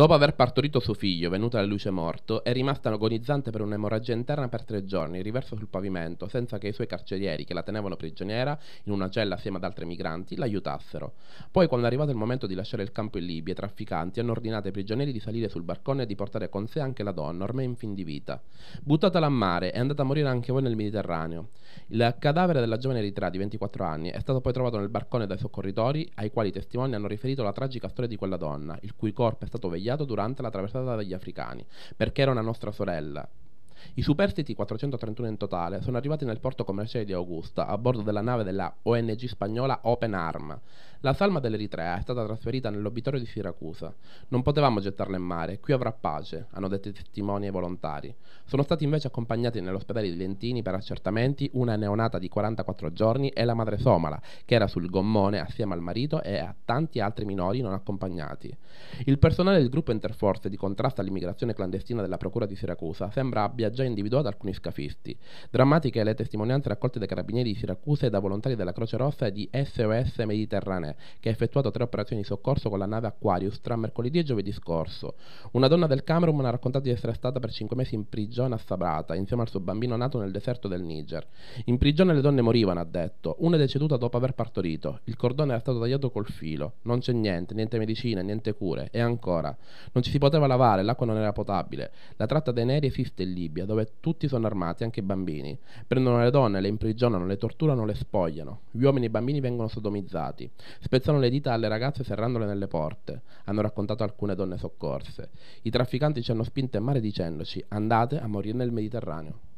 Dopo aver partorito suo figlio, venuto alla luce morto, è rimasta agonizzante per un'emorragia interna per tre giorni, riverso sul pavimento, senza che i suoi carcerieri, che la tenevano prigioniera in una cella assieme ad altri migranti, l'aiutassero. Poi, quando è arrivato il momento di lasciare il campo in Libia, i trafficanti hanno ordinato ai prigionieri di salire sul barcone e di portare con sé anche la donna, ormai in fin di vita. Buttatela a mare, è andata a morire anche voi nel Mediterraneo. Il cadavere della giovane Eritrea di 24 anni è stato poi trovato nel barcone dai soccorritori, ai quali i testimoni hanno riferito la tragica storia di quella donna, il cui corpo è stato vegliato assediato durante la traversata degli africani, perché era una nostra sorella. I superstiti 431 in totale sono arrivati nel porto commerciale di Augusta a bordo della nave della ONG spagnola Open Arm, la salma dell'Eritrea è stata trasferita nell'obitorio di Siracusa. Non potevamo gettarla in mare, qui avrà pace, hanno detto i testimoni e i volontari. Sono stati invece accompagnati nell'ospedale di Lentini per accertamenti una neonata di 44 giorni e la madre somala, che era sul gommone assieme al marito e a tanti altri minori non accompagnati. Il personale del gruppo Interforce di contrasto all'immigrazione clandestina della Procura di Siracusa sembra abbia già individuato alcuni scafisti. Drammatiche le testimonianze raccolte dai carabinieri di Siracusa e da volontari della Croce Rossa e di SOS Mediterraneo che ha effettuato tre operazioni di soccorso con la nave Aquarius tra mercoledì e giovedì scorso. Una donna del Camerun ha raccontato di essere stata per cinque mesi in prigione a Sabrata, insieme al suo bambino nato nel deserto del Niger. In prigione le donne morivano, ha detto. Una è deceduta dopo aver partorito. Il cordone era stato tagliato col filo. Non c'è niente, niente medicina, niente cure. E ancora, non ci si poteva lavare, l'acqua non era potabile. La tratta dei neri esiste in Libia, dove tutti sono armati, anche i bambini. Prendono le donne, le imprigionano, le torturano, le spogliano. Gli uomini e i bambini vengono sodomizzati. Spezzano le dita alle ragazze serrandole nelle porte, hanno raccontato alcune donne soccorse. I trafficanti ci hanno spinto in mare dicendoci andate a morire nel Mediterraneo.